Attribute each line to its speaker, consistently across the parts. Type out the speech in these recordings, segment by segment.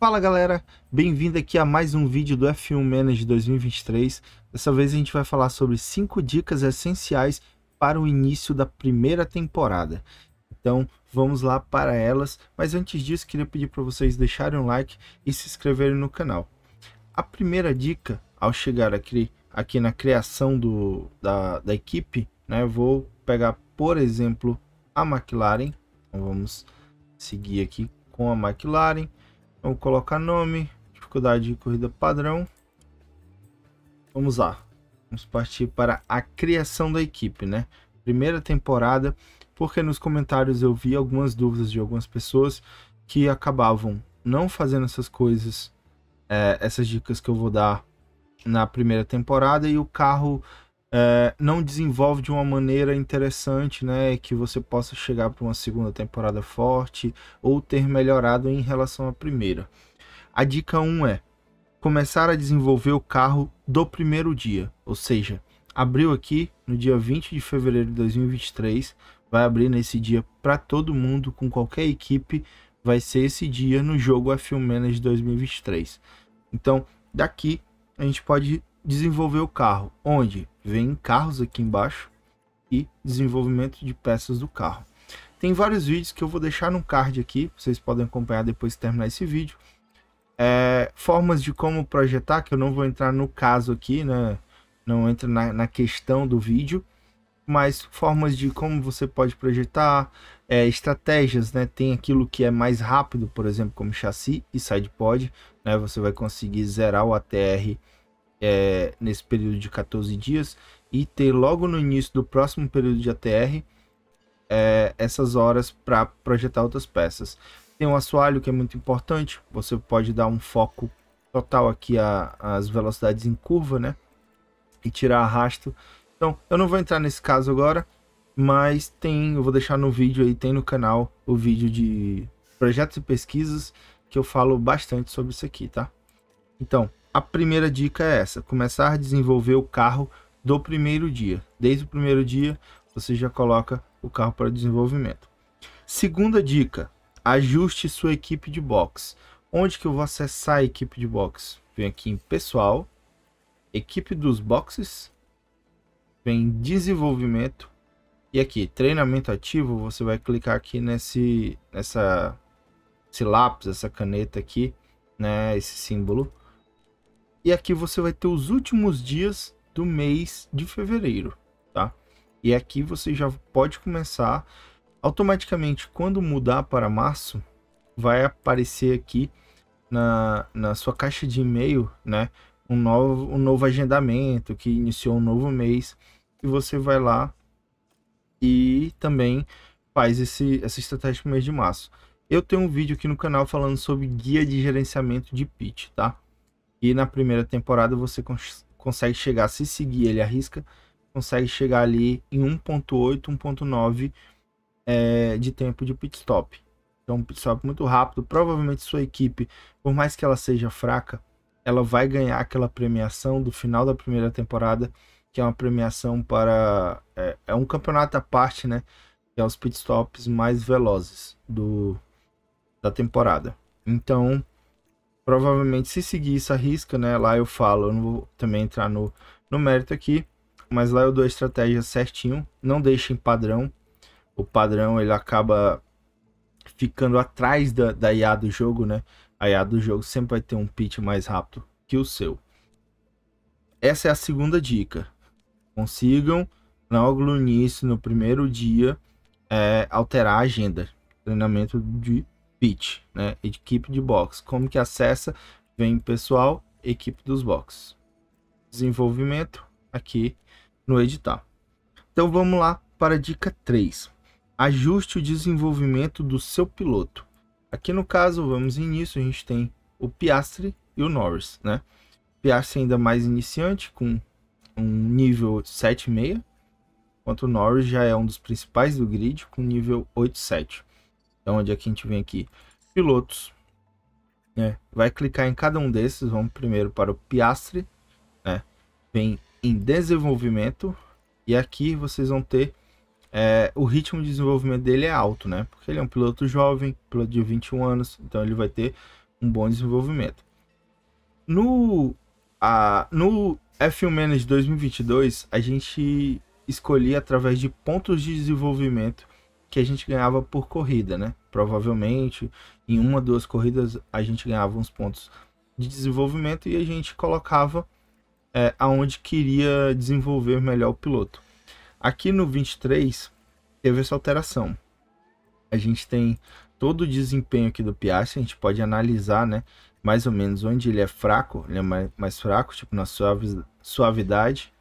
Speaker 1: Fala galera, bem-vindo aqui a mais um vídeo do F1 Manage 2023. Dessa vez a gente vai falar sobre 5 dicas essenciais para o início da primeira temporada. Então vamos lá para elas, mas antes disso queria pedir para vocês deixarem um like e se inscreverem no canal. A primeira dica, ao chegar aqui, aqui na criação do, da, da equipe, né, vou pegar por exemplo a McLaren, então vamos seguir aqui com a McLaren vamos colocar nome, dificuldade de corrida padrão. Vamos lá. Vamos partir para a criação da equipe, né? Primeira temporada, porque nos comentários eu vi algumas dúvidas de algumas pessoas que acabavam não fazendo essas coisas, é, essas dicas que eu vou dar na primeira temporada e o carro é, não desenvolve de uma maneira interessante, né, que você possa chegar para uma segunda temporada forte ou ter melhorado em relação à primeira. A dica 1 um é começar a desenvolver o carro do primeiro dia, ou seja, abriu aqui no dia 20 de fevereiro de 2023, vai abrir nesse dia para todo mundo, com qualquer equipe, vai ser esse dia no jogo F1 Manager 2023. Então, daqui a gente pode desenvolver o carro, onde vem carros aqui embaixo e desenvolvimento de peças do carro. Tem vários vídeos que eu vou deixar no card aqui, vocês podem acompanhar depois que terminar esse vídeo. É, formas de como projetar, que eu não vou entrar no caso aqui, né? não entra na, na questão do vídeo, mas formas de como você pode projetar, é, estratégias, né? Tem aquilo que é mais rápido, por exemplo, como chassi e sidepod, né? Você vai conseguir zerar o ATR é, nesse período de 14 dias e ter logo no início do próximo período de ATR é, essas horas para projetar outras peças. Tem um assoalho que é muito importante, você pode dar um foco total aqui às velocidades em curva, né? E tirar arrasto. Então, eu não vou entrar nesse caso agora, mas tem, eu vou deixar no vídeo aí, tem no canal o vídeo de projetos e pesquisas que eu falo bastante sobre isso aqui, tá? Então, a primeira dica é essa: começar a desenvolver o carro do primeiro dia. Desde o primeiro dia, você já coloca o carro para desenvolvimento. Segunda dica: ajuste sua equipe de box. Onde que eu vou acessar a equipe de box? Vem aqui em pessoal, equipe dos boxes, vem desenvolvimento e aqui treinamento ativo. Você vai clicar aqui nesse nessa esse lápis, essa caneta aqui, né, esse símbolo e aqui você vai ter os últimos dias do mês de fevereiro, tá? E aqui você já pode começar. Automaticamente, quando mudar para março, vai aparecer aqui na, na sua caixa de e-mail, né? Um novo, um novo agendamento que iniciou um novo mês. E você vai lá e também faz esse, essa estratégia para o mês de março. Eu tenho um vídeo aqui no canal falando sobre guia de gerenciamento de pitch, tá? E na primeira temporada você cons consegue chegar, se seguir ele arrisca, consegue chegar ali em 1.8, 1.9 é, de tempo de pit stop. Então um pit stop muito rápido, provavelmente sua equipe, por mais que ela seja fraca, ela vai ganhar aquela premiação do final da primeira temporada, que é uma premiação para... é, é um campeonato à parte, né? Que é os pit stops mais velozes do, da temporada. Então, provavelmente se seguir essa risca, né, lá eu falo, eu não vou também entrar no, no mérito aqui, mas lá eu dou a estratégia certinho, não deixem padrão, o padrão ele acaba ficando atrás da, da IA do jogo, né, a IA do jogo sempre vai ter um pitch mais rápido que o seu. Essa é a segunda dica, consigam logo no início, no primeiro dia, é, alterar a agenda, treinamento de pitch, né? Equipe de box. Como que acessa? Vem pessoal, equipe dos boxes. Desenvolvimento aqui no edital. Então vamos lá para a dica 3. Ajuste o desenvolvimento do seu piloto. Aqui no caso, vamos início, a gente tem o Piastre e o Norris, né? Piastre ainda mais iniciante com um nível 7,6, enquanto o Norris já é um dos principais do grid com nível 8,7. Então, onde é que a gente vem aqui? Pilotos. Né? Vai clicar em cada um desses. Vamos primeiro para o Piastre. Né? Vem em desenvolvimento. E aqui vocês vão ter... É, o ritmo de desenvolvimento dele é alto, né? Porque ele é um piloto jovem, piloto de 21 anos. Então, ele vai ter um bom desenvolvimento. No, a, no F1 Manage 2022, a gente escolhi através de pontos de desenvolvimento que a gente ganhava por corrida, né? Provavelmente em uma, duas corridas a gente ganhava uns pontos de desenvolvimento e a gente colocava é, aonde queria desenvolver melhor o piloto. Aqui no 23 teve essa alteração. A gente tem todo o desempenho aqui do Piastri, a gente pode analisar, né? Mais ou menos onde ele é fraco, ele é mais, mais fraco, tipo na suavidade,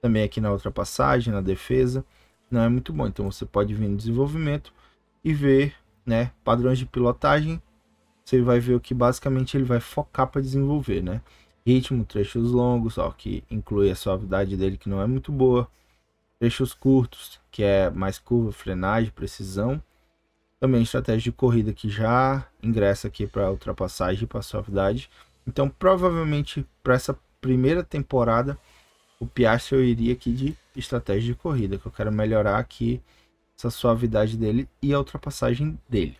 Speaker 1: também aqui na ultrapassagem, na defesa não é muito bom. Então você pode vir no desenvolvimento e ver né, padrões de pilotagem. Você vai ver o que basicamente ele vai focar para desenvolver, né? Ritmo, trechos longos, ó, que inclui a suavidade dele que não é muito boa. Trechos curtos, que é mais curva, frenagem, precisão. Também estratégia de corrida que já ingressa aqui para ultrapassagem e para suavidade. Então, provavelmente para essa primeira temporada, o Piastri eu iria aqui de estratégia de corrida, que eu quero melhorar aqui essa suavidade dele e a ultrapassagem dele.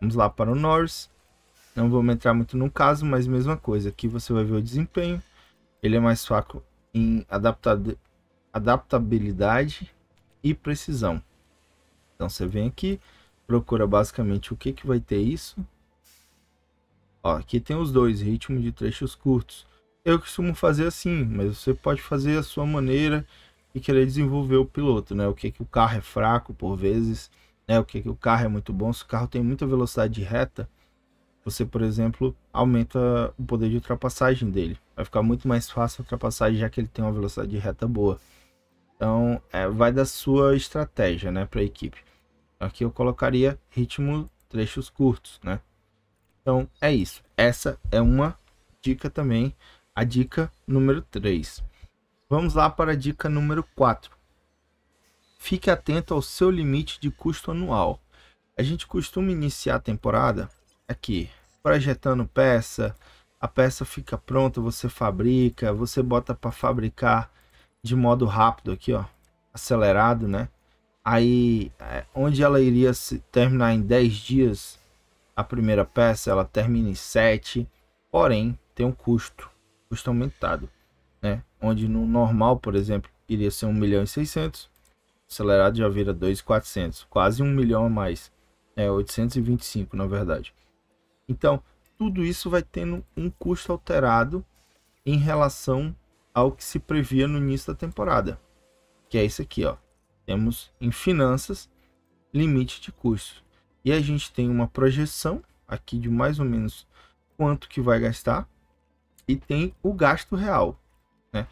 Speaker 1: Vamos lá para o Norris. Não vou entrar muito no caso, mas mesma coisa. Aqui você vai ver o desempenho. Ele é mais fraco em adaptabilidade e precisão. Então você vem aqui, procura basicamente o que, que vai ter isso. Ó, aqui tem os dois, ritmo de trechos curtos. Eu costumo fazer assim, mas você pode fazer a sua maneira e querer desenvolver o piloto, né? O que, que o carro é fraco por vezes, né? O que, que o carro é muito bom. Se o carro tem muita velocidade de reta, você, por exemplo, aumenta o poder de ultrapassagem dele. Vai ficar muito mais fácil a ultrapassagem já que ele tem uma velocidade de reta boa. Então, é, vai da sua estratégia, né, para a equipe. Aqui eu colocaria ritmo, trechos curtos, né? Então, é isso. Essa é uma dica também, a dica número 3. Vamos lá para a dica número 4. Fique atento ao seu limite de custo anual. A gente costuma iniciar a temporada aqui, projetando peça, a peça fica pronta, você fabrica, você bota para fabricar de modo rápido aqui, ó, acelerado, né? Aí, é, onde ela iria terminar em 10 dias, a primeira peça ela termina em 7, porém tem um custo, custo aumentado né? Onde no normal, por exemplo, iria ser 1 milhão e 600, acelerado já vira 2,400, quase 1 milhão a mais, é 825 na verdade. Então, tudo isso vai tendo um custo alterado em relação ao que se previa no início da temporada, que é isso aqui, ó. Temos em finanças limite de custo. E a gente tem uma projeção aqui de mais ou menos quanto que vai gastar e tem o gasto real, né?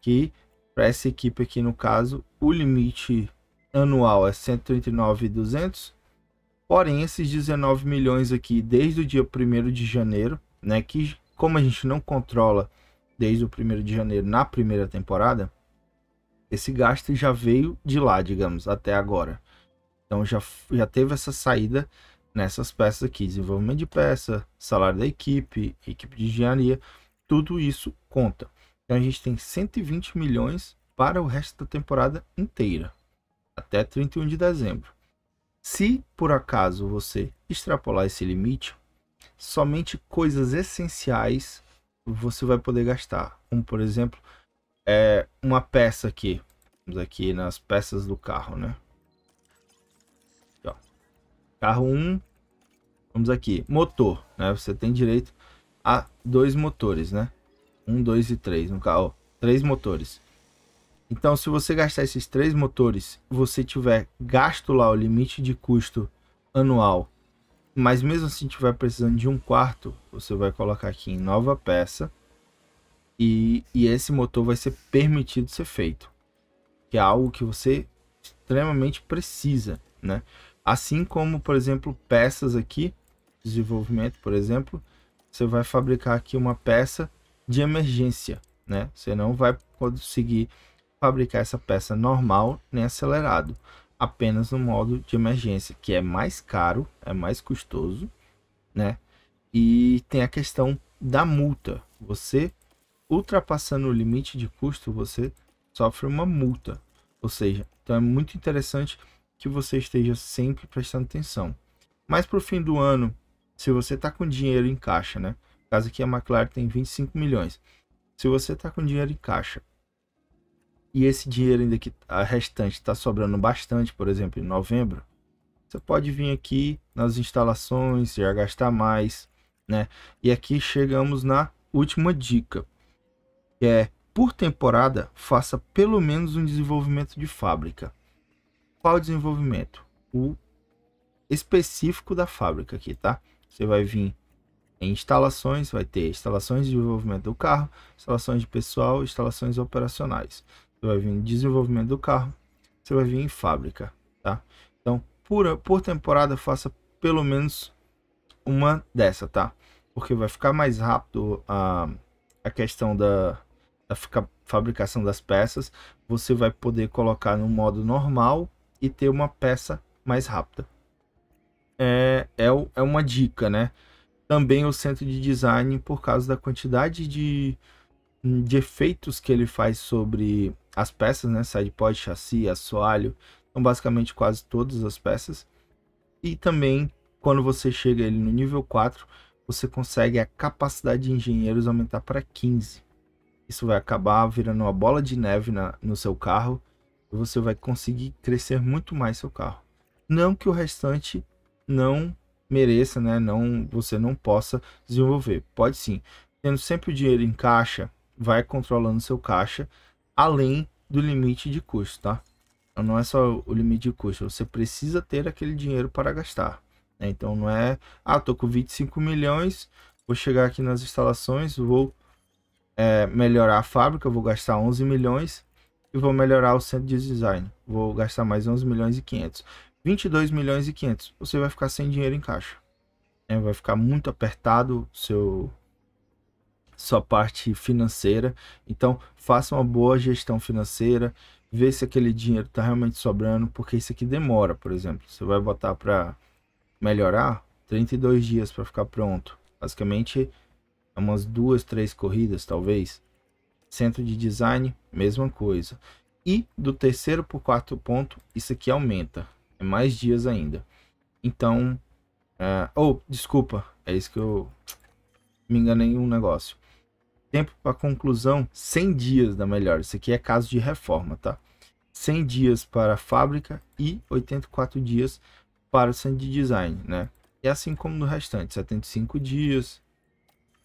Speaker 1: Que para essa equipe aqui no caso, o limite anual é 139.200. Porém, esses 19 milhões aqui desde o dia 1 de janeiro, né, que como a gente não controla desde o 1 de janeiro na primeira temporada, esse gasto já veio de lá, digamos, até agora. Então já, já teve essa saída nessas peças aqui, desenvolvimento de peça, salário da equipe, equipe de engenharia, tudo isso conta. Então a gente tem 120 milhões para o resto da temporada inteira, até 31 de dezembro. Se por acaso você extrapolar esse limite, somente coisas essenciais você vai poder gastar. Como por exemplo, é uma peça aqui. Vamos aqui nas peças do carro, né? Aqui, carro 1. Vamos aqui, motor, né? Você tem direito a dois motores, né? Um, dois e três. No carro, três motores. Então, se você gastar esses três motores, você tiver gasto lá o limite de custo anual, mas mesmo assim tiver precisando de um quarto, você vai colocar aqui em nova peça e, e esse motor vai ser permitido ser feito, que é algo que você extremamente precisa, né? Assim como, por exemplo, peças aqui, desenvolvimento, por exemplo, você vai fabricar aqui uma peça de emergência, né? Você não vai conseguir fabricar essa peça normal nem acelerado, apenas no modo de emergência, que é mais caro, é mais custoso, né? E tem a questão da multa. Você ultrapassando o limite de custo, você sofre uma multa. Ou seja, então é muito interessante que você esteja sempre prestando atenção. Mas para o fim do ano, se você está com dinheiro em caixa, né? caso aqui a McLaren tem 25 milhões. Se você está com dinheiro em caixa e esse dinheiro ainda que a restante está sobrando bastante, por exemplo, em novembro, você pode vir aqui nas instalações, já gastar mais, né? E aqui chegamos na última dica, que é por temporada faça pelo menos um desenvolvimento de fábrica. Qual desenvolvimento? O específico da fábrica aqui, tá? Você vai vir em instalações, vai ter instalações de desenvolvimento do carro, instalações de pessoal, instalações operacionais. Você vai vir em desenvolvimento do carro, você vai vir em fábrica, tá? Então, por, por temporada, faça pelo menos uma dessa, tá? Porque vai ficar mais rápido a, a questão da, da fabricação das peças. Você vai poder colocar no modo normal e ter uma peça mais rápida. É, é, é uma dica, né? também o centro de design por causa da quantidade de, de efeitos que ele faz sobre as peças, né? Sidepod, chassi, assoalho, então basicamente quase todas as peças. E também quando você chega ele no nível 4, você consegue a capacidade de engenheiros aumentar para 15. Isso vai acabar virando uma bola de neve na, no seu carro e você vai conseguir crescer muito mais seu carro. Não que o restante não mereça, né? Não, você não possa desenvolver. Pode sim. Tendo sempre o dinheiro em caixa, vai controlando seu caixa além do limite de custo, tá? Então, não é só o limite de custo, você precisa ter aquele dinheiro para gastar. Né? Então não é, ah, tô com 25 milhões, vou chegar aqui nas instalações, vou é, melhorar a fábrica, vou gastar 11 milhões e vou melhorar o centro de design, vou gastar mais 11 milhões e 500. 22 milhões e 500, você vai ficar sem dinheiro em caixa. É, vai ficar muito apertado seu sua parte financeira. Então, faça uma boa gestão financeira, vê se aquele dinheiro está realmente sobrando, porque isso aqui demora, por exemplo. Você vai botar para melhorar 32 dias para ficar pronto. Basicamente, é umas duas, três corridas, talvez. Centro de design, mesma coisa. E do terceiro para o quarto ponto, isso aqui aumenta. É mais dias ainda. Então, uh, ou oh, desculpa, é isso que eu me enganei um negócio. Tempo para conclusão 100 dias da melhor. Isso aqui é caso de reforma, tá? 100 dias para a fábrica e 84 dias para o centro de design, né? E assim como no restante, 75 dias,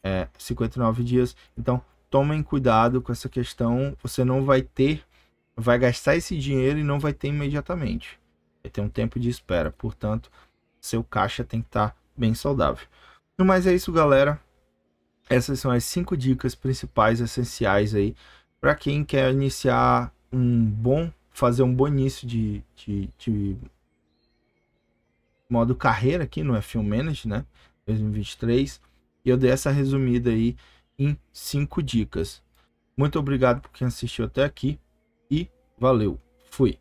Speaker 1: é, 59 dias. Então, tomem cuidado com essa questão. Você não vai ter, vai gastar esse dinheiro e não vai ter imediatamente. Vai ter um tempo de espera, portanto, seu caixa tem que estar tá bem saudável. No mais é isso, galera. Essas são as cinco dicas principais, essenciais aí, para quem quer iniciar um bom, fazer um bom início de, de, de modo carreira aqui no F1 Manage, né? 2023. E eu dei essa resumida aí em cinco dicas. Muito obrigado por quem assistiu até aqui e valeu. Fui.